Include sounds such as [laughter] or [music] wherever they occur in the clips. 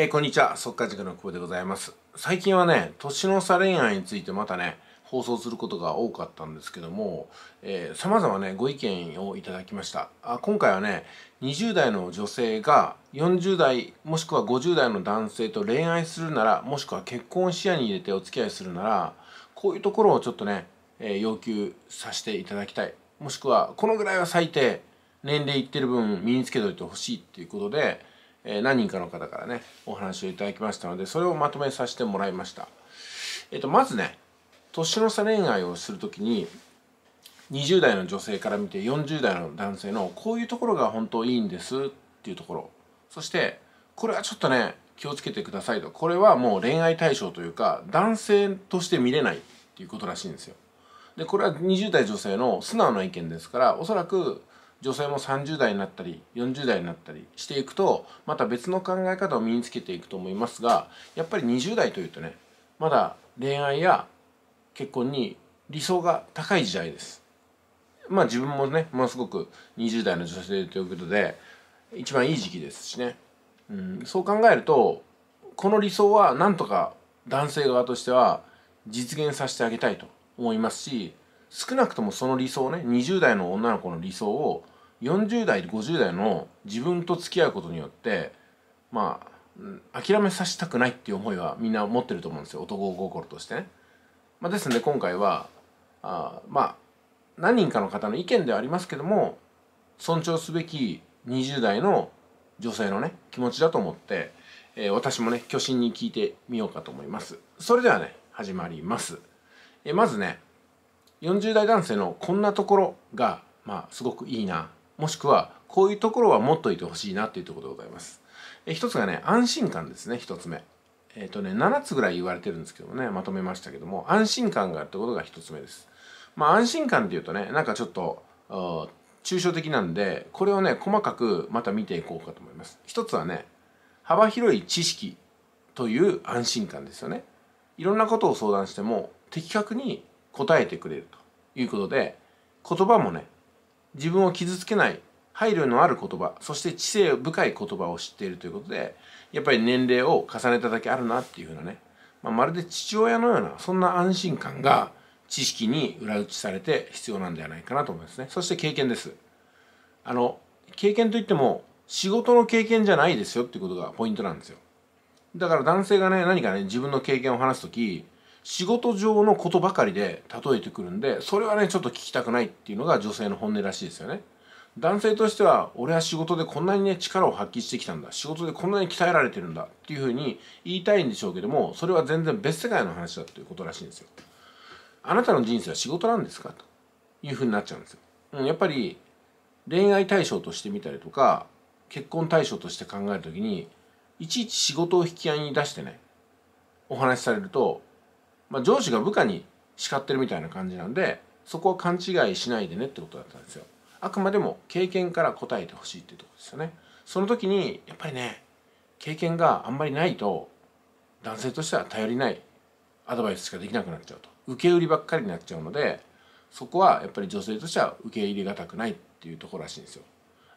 えー、こんにちは、速稼塾の久保でございます。最近はね、年の差恋愛についてまたね、放送することが多かったんですけども、えー、様々ね、ご意見をいただきました。あ今回はね、20代の女性が40代、もしくは50代の男性と恋愛するなら、もしくは結婚視野に入れてお付き合いするなら、こういうところをちょっとね、えー、要求させていただきたい。もしくは、このぐらいは最低、年齢いってる分身につけといてほしいっていうことで、え何人かの方からねお話をいただきましたのでそれをまとめさせてもらいました、えっと、まずね年の差恋愛をする時に20代の女性から見て40代の男性のこういうところが本当いいんですっていうところそしてこれはちょっとね気をつけてくださいとこれはもう恋愛対象というか男性として見れないっていうことらしいんですよでこれは20代女性の素直な意見ですからおそらく女性も30代になったり40代になったりしていくとまた別の考え方を身につけていくと思いますがやっぱり20代というとねまだ恋愛や結婚に理想が高い時代です。まあ自分もねものすごく20代の女性ということで一番いい時期ですしね、うん、そう考えるとこの理想はなんとか男性側としては実現させてあげたいと思いますし少なくともその理想ね20代の女の子の理想を40代50代の自分と付き合うことによってまあ諦めさせたくないっていう思いはみんな持ってると思うんですよ男心としてね。まあ、ですので今回はあまあ何人かの方の意見ではありますけども尊重すべき20代の女性のね気持ちだと思って、えー、私もね巨神に聞いてみようかと思います。それではね始まります。えー、まずね40代男性のこんなところが、まあ、すごくいいなもしくはこういうところは持っといてほしいなっていうところでございます。え一つがね安心感ですね一つ目。えっ、ー、とね7つぐらい言われてるんですけどもねまとめましたけども安心感があるってことが一つ目です。まあ安心感っていうとねなんかちょっと抽象的なんでこれをね細かくまた見ていこうかと思います。一つはね幅広い知識という安心感ですよね。いろんなことを相談しても的確に答えてくれるということで言葉もね自分を傷つけない配慮のある言葉そして知性深い言葉を知っているということでやっぱり年齢を重ねただけあるなっていうふうなね、まあ、まるで父親のようなそんな安心感が知識に裏打ちされて必要なんではないかなと思いますねそして経験ですあの経験といっても仕事の経験じゃないですよっていうことがポイントなんですよだから男性がね何かね自分の経験を話す時仕事上のことばかりで例えてくるんでそれはねちょっと聞きたくないっていうのが女性の本音らしいですよね男性としては俺は仕事でこんなにね力を発揮してきたんだ仕事でこんなに鍛えられてるんだっていうふうに言いたいんでしょうけどもそれは全然別世界の話だということらしいんですよあなたの人生は仕事なんですかというふうになっちゃうんですよ、うん、やっぱり恋愛対象としてみたりとか結婚対象として考えるときにいちいち仕事を引き合いに出してねお話しされるとまあ、上司が部下に叱ってるみたいな感じなんでそこは勘違いしないでねってことだったんですよあくまでも経験から答えてほしいっていうとこですよねその時にやっぱりね経験があんまりないと男性としては頼りないアドバイスしかできなくなっちゃうと受け売りばっかりになっちゃうのでそこはやっぱり女性としては受け入れがたくないっていうところらしいんですよ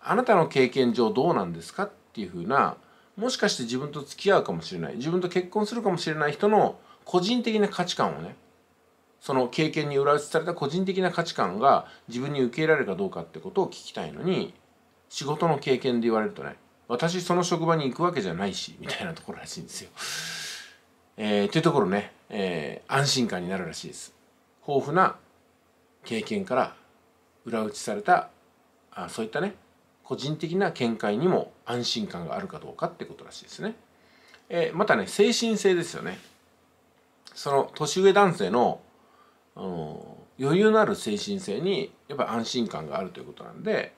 あなたの経験上どうなんですかっていうふうなもしかして自分と付き合うかもしれない自分と結婚するかもしれない人の個人的な価値観をねその経験に裏打ちされた個人的な価値観が自分に受け入れられるかどうかってことを聞きたいのに仕事の経験で言われるとね私その職場に行くわけじゃないしみたいなところらしいんですよ。えー、というところね、えー、安心感になるらしいです。豊富な経験から裏打ちされたあそういったね個人的な見解にも安心感があるかどうかってことらしいですね。えー、またね精神性ですよね。その年上男性の、余裕のある精神性にやっぱ安心感があるということなんで、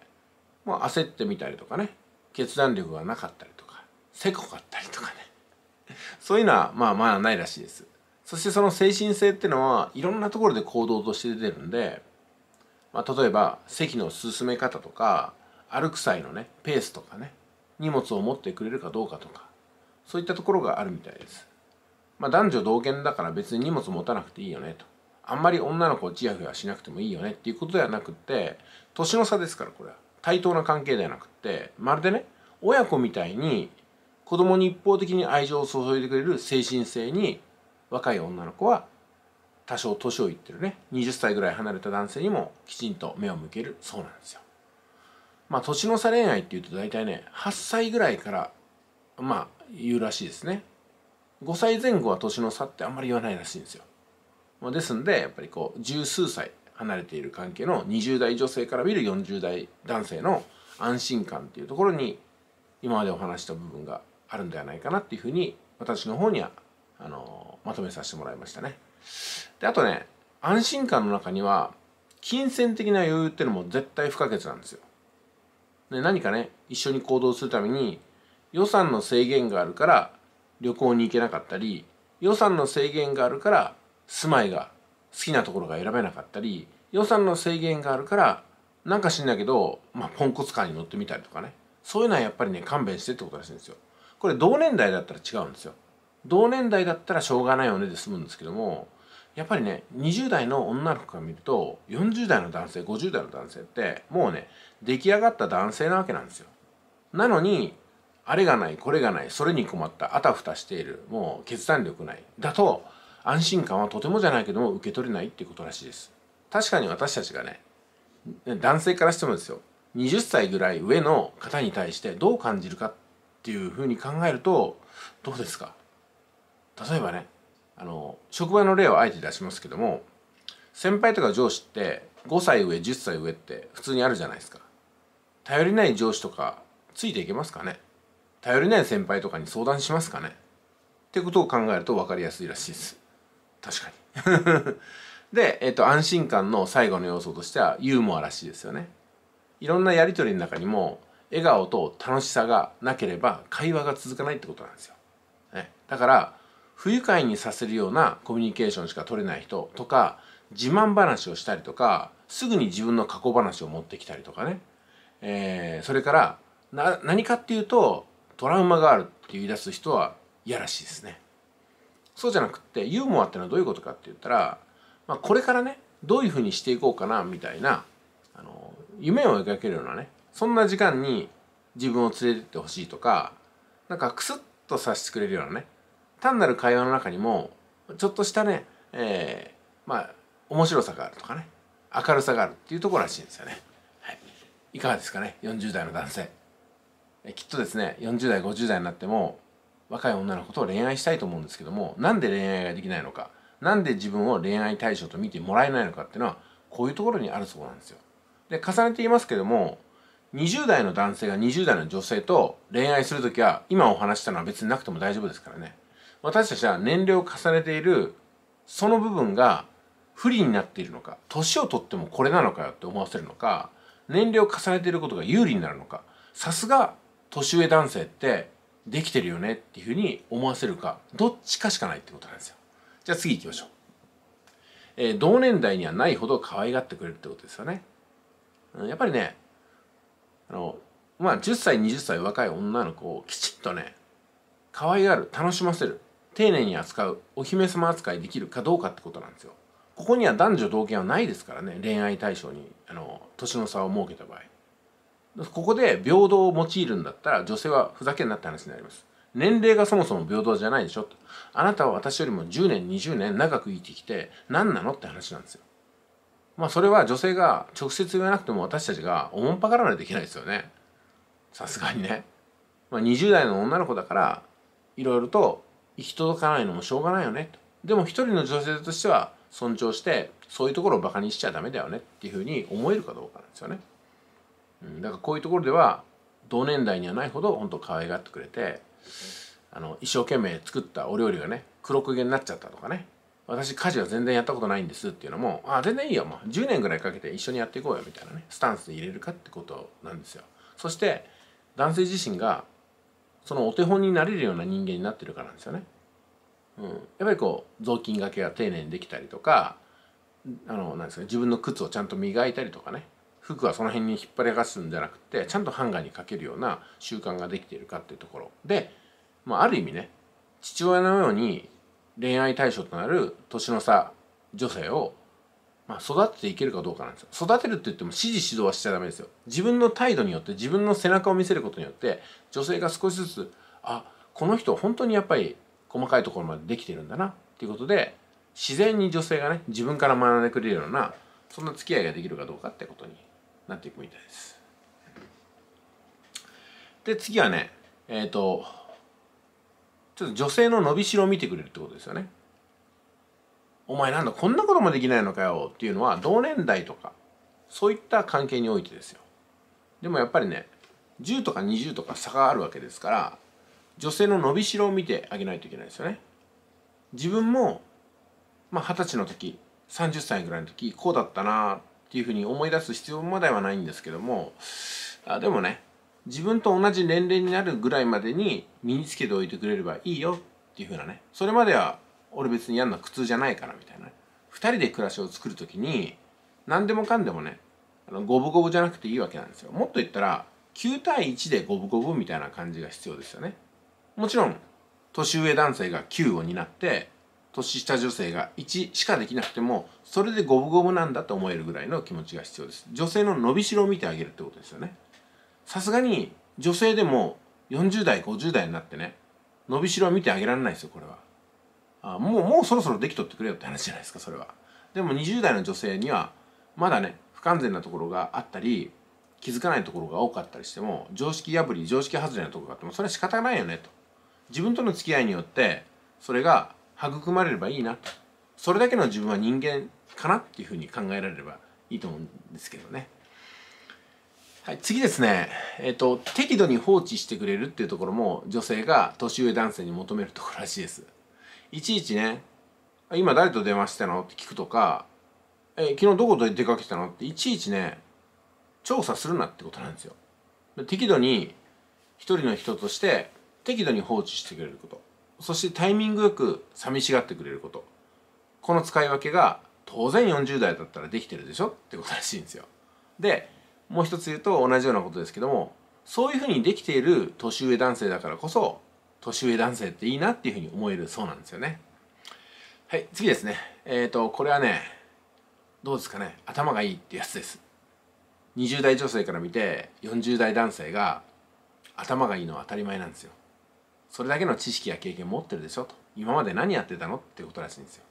まあ、焦ってみたりとかね決断力がなかったりとかせこかったりとかね [laughs] そういうのはまあまあないらしいですそしてその精神性っていうのはいろんなところで行動として出てるんで、まあ、例えば席の進め方とか歩く際のねペースとかね荷物を持ってくれるかどうかとかそういったところがあるみたいですまあ、男女同権だから別に荷物持たなくていいよねと。あんまり女の子をチヤふヤしなくてもいいよねっていうことではなくって年の差ですからこれは対等な関係ではなくってまるでね親子みたいに子供に一方的に愛情を注いでくれる精神性に若い女の子は多少年をいってるね20歳ぐらい離れた男性にもきちんと目を向けるそうなんですよ。まあ年の差恋愛っていうと大体ね8歳ぐらいからまあ言うらしいですね。5歳前後は年の差ってあんまり言わないらしいんですよ。ですんでやっぱりこう十数歳離れている関係の20代女性から見る40代男性の安心感っていうところに今までお話した部分があるんではないかなっていうふうに私の方にはあのまとめさせてもらいましたね。であとね安心感の中には金銭的な余裕っていうのも絶対不可欠なんですよ。で何かね一緒に行動するために予算の制限があるから旅行に行けなかったり予算の制限があるから住まいが好きなところが選べなかったり予算の制限があるからなんか知んないけど、まあ、ポンコツカーに乗ってみたりとかねそういうのはやっぱりね勘弁してってことらしいんですよこれ同年代だったら違うんですよ同年代だったらしょうがないよねで済むんですけどもやっぱりね20代の女の子から見ると40代の男性50代の男性ってもうね出来上がった男性なわけなんですよなのにあれがないこれがないそれに困ったあたふたしているもう決断力ないだと安心感はとてもじゃないけども受け取れないっていうことらしいです確かに私たちがね男性からしてもですよ20歳ぐらい上の方に対してどう感じるかっていうふうに考えるとどうですか例えばねあの職場の例をあえて出しますけども先輩とか上司って5歳上10歳上って普通にあるじゃないですか頼りない上司とかついていけますかね頼りない先輩とかに相談しますかねってことを考えると分かりやすいらしいです確かに [laughs] で、えっと、安心感の最後の要素としてはユーモアらしいですよねいろんなやりとりの中にも笑顔と楽しさがなければ会話が続かないってことなんですよ、ね、だから不愉快にさせるようなコミュニケーションしか取れない人とか自慢話をしたりとかすぐに自分の過去話を持ってきたりとかね、えー、それからな、何かっていうとトラウマがあるって言い出す人はいやらしいですねそうじゃなくってユーモアってのはどういうことかって言ったら、まあ、これからねどういうふうにしていこうかなみたいなあの夢を描けるようなねそんな時間に自分を連れてってほしいとかなんかクスッとさせてくれるようなね単なる会話の中にもちょっとしたね、えー、まあ面白さがあるとかね明るさがあるっていうところらしいんですよね。はい、いかがですかね40代の男性きっとですね40代50代になっても若い女の子と恋愛したいと思うんですけどもなんで恋愛ができないのかなんで自分を恋愛対象と見てもらえないのかっていうのはこういうところにあるそうなんですよ。で重ねて言いますけども20代の男性が20代の女性と恋愛する時は今お話したのは別になくても大丈夫ですからね私たちは年齢を重ねているその部分が不利になっているのか年を取ってもこれなのかよって思わせるのか年齢を重ねていることが有利になるのかさすが年上男性ってできてるよねっていうふうに思わせるかどっちかしかないってことなんですよじゃあ次行きましょう、えー、同年代にはないほど可愛がってくれるってことですよねやっぱりねあのまあ10歳20歳若い女の子をきちっとね可愛がる楽しませる丁寧に扱うお姫様扱いできるかどうかってことなんですよここには男女同権はないですからね恋愛対象にあの年の差を設けた場合ここで平等を用いるんだったら女性はふざけんなって話になります年齢がそもそも平等じゃないでしょとあなたは私よりも10年20年長く生きてきて何なのって話なんですよまあそれは女性が直接言わなくても私たちがおもんぱからないといけないですよねさすがにね、まあ、20代の女の子だからいろいろと行き届かないのもしょうがないよねでも一人の女性としては尊重してそういうところをバカにしちゃダメだよねっていうふうに思えるかどうかなんですよね。うん、だからこういうところでは同年代にはないほど本当可愛がってくれてあの一生懸命作ったお料理がね黒焦げになっちゃったとかね私家事は全然やったことないんですっていうのもあ全然いいよもう10年ぐらいかけて一緒にやっていこうよみたいなねスタンスで入れるかってことなんですよそして男性自身がそのお手本になれるような人間になってるからなんですよね、うん、やっぱりこう雑巾がけが丁寧にできたりとかあのなんですか自分の靴をちゃんと磨いたりとかね服はその辺に引っ張り出すんじゃなくてちゃんとハンガーにかけるような習慣ができているかっていうところで、まあ、ある意味ね父親のように恋愛対象となる年の差女性を、まあ、育てていけるかどうかなんですよ育てるって言っても指示指導はしちゃダメですよ自分の態度によって自分の背中を見せることによって女性が少しずつあこの人本当にやっぱり細かいところまでできてるんだなっていうことで自然に女性がね自分から学んでくれるようなそんな付き合いができるかどうかってことになっていくみたいですで次はねえっ、ー、とちょっと女性の伸びしろを見てくれるってことですよねお前なんだこんなこともできないのかよっていうのは同年代とかそういった関係においてですよでもやっぱりね10とか20とか差があるわけですから女性の伸びしろを見てあげないといけないですよね自分もまあ、20歳の時30歳ぐらいの時こうだったなっていうふうに思い出す必要まではないんですけどもあでもね自分と同じ年齢になるぐらいまでに身につけておいてくれればいいよっていうふうなねそれまでは俺別にやるのは苦痛じゃないからみたいな、ね、2人で暮らしを作る時に何でもかんでもねあの五分五分じゃなくていいわけなんですよもっと言ったら9対1で五分五分みたいな感じが必要ですよねもちろん年上男性が9を担って年下女性が1しかできなくてもそれで五分五分なんだと思えるぐらいの気持ちが必要です女性の伸びしろを見てあげるってことですよねさすがに女性でも40代50代になってね伸びしろを見てあげられないですよこれはあもうもうそろそろできとってくれよって話じゃないですかそれはでも20代の女性にはまだね不完全なところがあったり気づかないところが多かったりしても常識破り常識外れなところがあってもそれは仕方ないよねと自分との付き合いによってそれが育まれればいいなそれだけの自分は人間かなっていうふうに考えられればいいと思うんですけどね。はい、次ですね、えっ、ー、と、適度に放置してくれるっていうところも女性が年上男性に求めるところらしいです。いちいちね、今誰と電話してたのって聞くとか、えー、昨日どこと出かけてたのっていちいちね、調査するなってことなんですよ。適度に一人の人として適度に放置してくれること。そしてタイミングよく寂しがってくれることこの使い分けが当然40代だったらできてるでしょってことらしいんですよでもう一つ言うと同じようなことですけどもそういうふうにできている年上男性だからこそ年上男性っていいなっていうふうに思えるそうなんですよねはい次ですねえっ、ー、とこれはねどうですかね頭がいいってやつです20代女性から見て40代男性が頭がいいのは当たり前なんですよそれだけの知識や経験持ってるでしょと今まで何やってたのってことらしいんですよ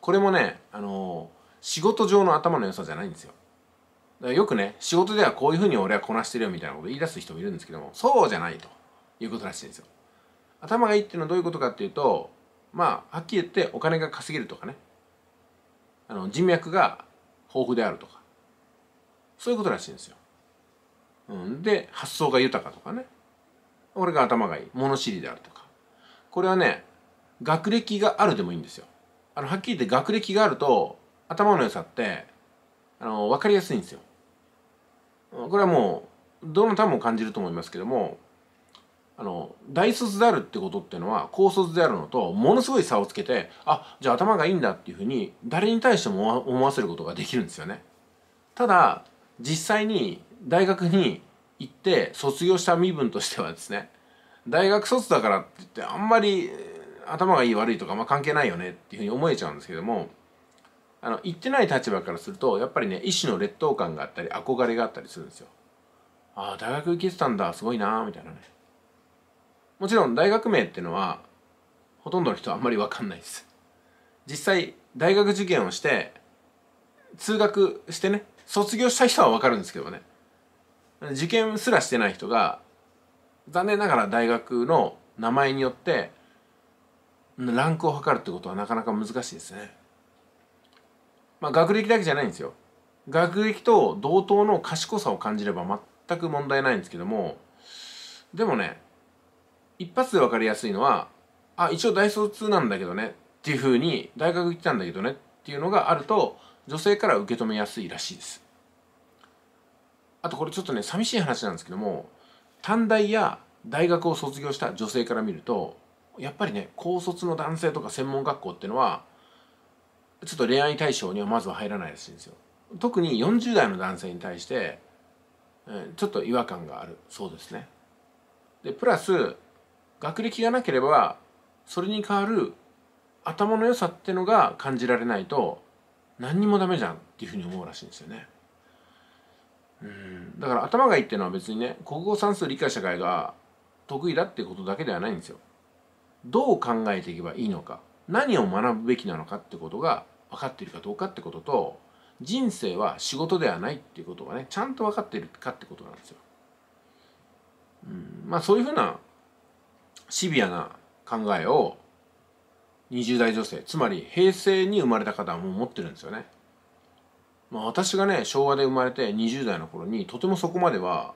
これもねあの仕事上の頭の良さじゃないんですよだからよくね仕事ではこういうふうに俺はこなしてるよみたいなこと言い出す人もいるんですけどもそうじゃないということらしいんですよ頭がいいっていうのはどういうことかっていうとまあはっきり言ってお金が稼げるとかねあの人脈が豊富であるとかそういうことらしいんですよ、うん、で発想が豊かとかね俺が頭がいい物知りであるとかこれはね学歴があるでもいいんですよあのはっきり言って学歴があると頭の良さってあの分かりやすいんですよこれはもうどの単も感じると思いますけどもあの大卒であるってことっていうのは高卒であるのとものすごい差をつけてあじゃあ頭がいいんだっていうふうに誰に対しても思わせることができるんですよねただ実際に大学に行って卒業した身分としてはですね大学卒だからって言ってあんまり頭がいい悪いとか、まあ、関係ないよねっていうふうに思えちゃうんですけどもあの行ってない立場からするとやっぱりね一種の劣等感があったり憧れがあったりするんですよ。ああ大学行けてたんだすごいなみたいなね。もちろん大学名っていうのはほとんどの人はあんまり分かんないです。実際大学受験をして通学してね卒業した人は分かるんですけどね受験すらしてない人が残念ながら大学の名前によってランクを測るってことはなかなか難しいですね。まあ学歴だけじゃないんですよ。学歴と同等の賢さを感じれば全く問題ないんですけどもでもね一発で分かりやすいのはあ一応大卒なんだけどねっていうふうに大学行ってたんだけどねっていうのがあると女性から受け止めやすいらしいです。あとこれちょっとね寂しい話なんですけども短大や大学を卒業した女性から見るとやっぱりね高卒の男性とか専門学校っていうのはちょっと恋愛対象にはまずは入らないらしいんですよ特に40代の男性に対してちょっと違和感があるそうですねでプラス学歴がなければそれに代わる頭の良さってのが感じられないと何にもダメじゃんっていうふうに思うらしいんですよねうんだから頭がいいっていうのは別にね国語算数理科社会が得意だってことだけではないんですよ。どう考えていけばいいのか何を学ぶべきなのかってことが分かっているかどうかってことと人生は仕事ではないっていうことがねちゃんと分かっているかってことなんですよ。うん、まあそういうふうなシビアな考えを20代女性つまり平成に生まれた方はもう持ってるんですよね。まあ、私がね昭和で生まれて20代の頃にとてもそこまでは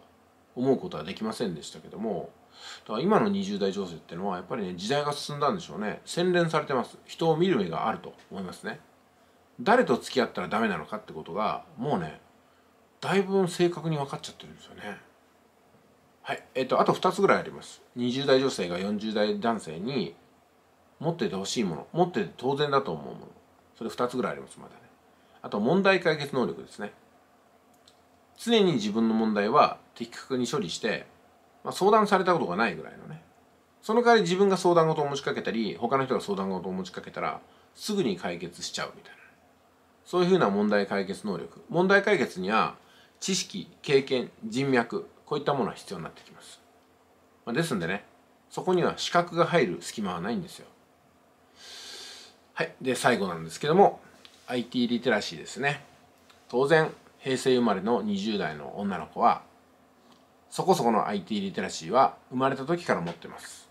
思うことはできませんでしたけどもだから今の20代女性ってのはやっぱりね時代が進んだんでしょうね洗練されてます人を見る目があると思いますね誰と付き合ったらダメなのかってことがもうねだいぶ正確に分かっちゃってるんですよねはいえっ、とあと2つぐらいあります20代女性が40代男性に持っててほしいもの持ってて当然だと思うものそれ2つぐらいありますまだねあと問題解決能力ですね常に自分の問題は的確に処理して、まあ、相談されたことがないぐらいのねその代わり自分が相談事を持ちかけたり他の人が相談事を持ちかけたらすぐに解決しちゃうみたいなそういうふうな問題解決能力問題解決には知識経験人脈こういったものは必要になってきます、まあ、ですんでねそこには資格が入る隙間はないんですよはいで最後なんですけども IT リテラシーですね当然平成生まれの20代の女の子はそこそこの IT リテラシーは生まれた時から持ってます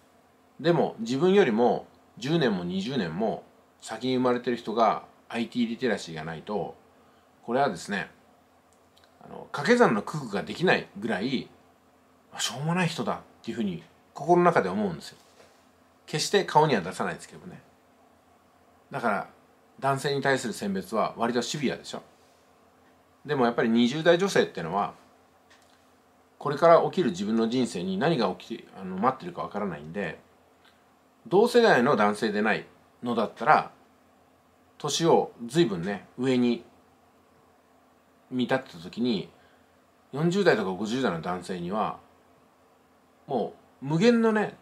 でも自分よりも10年も20年も先に生まれてる人が IT リテラシーがないとこれはですねあの掛け算の工夫ができないぐらいしょうもない人だっていうふうに心の中で思うんですよ決して顔には出さないですけどねだから男性に対する選別は割とシビアでしょでもやっぱり20代女性ってのはこれから起きる自分の人生に何が起きあの待ってるかわからないんで同世代の男性でないのだったら年を随分ね上に見立てた時に40代とか50代の男性にはもう無限のね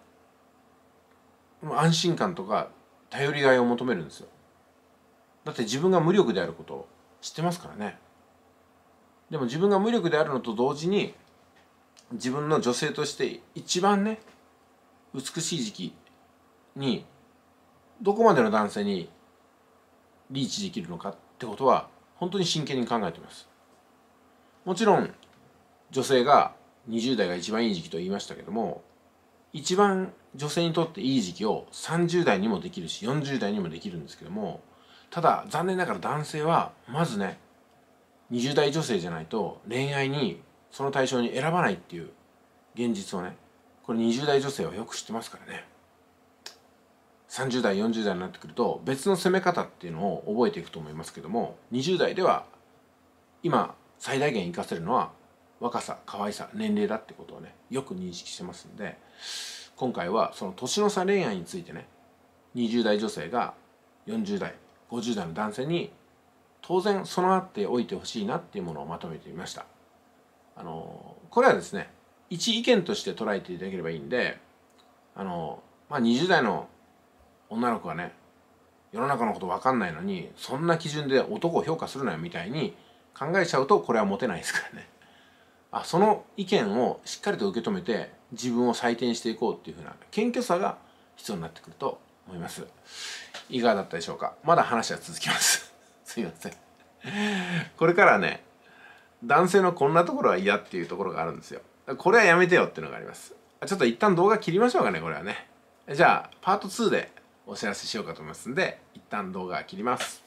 安心感とか頼りがいを求めるんですよ。だって自分が無力であることを知ってますからねでも自分が無力であるのと同時に自分の女性として一番ね美しい時期にどこまでの男性にリーチできるのかってことは本当に真剣に考えてますもちろん女性が20代が一番いい時期と言いましたけども一番女性にとっていい時期を30代にもできるし40代にもできるんですけどもただ残念ながら男性はまずね20代女性じゃないと恋愛にその対象に選ばないっていう現実をねこれ20代女性はよく知ってますからね30代40代になってくると別の攻め方っていうのを覚えていくと思いますけども20代では今最大限活かせるのは若さ可愛さ年齢だってことをねよく認識してますんで今回はその年の差恋愛についてね20代女性が40代50代の男性に当然備わっておいてほしいなっていうものをまとめてみましたあのこれはですね一意見として捉えていただければいいんであの、まあ、20代の女の子はね世の中のこと分かんないのにそんな基準で男を評価するなよみたいに考えちゃうとこれはモテないですからねあその意見をしっかりと受け止めて自分を採点していこうっていうふうな謙虚さが必要になってくると思います。いかがだったでしょうかまだ話は続きます [laughs] すいませんこれからね男性のこんなところは嫌っていうところがあるんですよこれはやめてよっていうのがありますちょっと一旦動画切りましょうかねこれはねじゃあパート2でお知らせしようかと思いますんで一旦動画切ります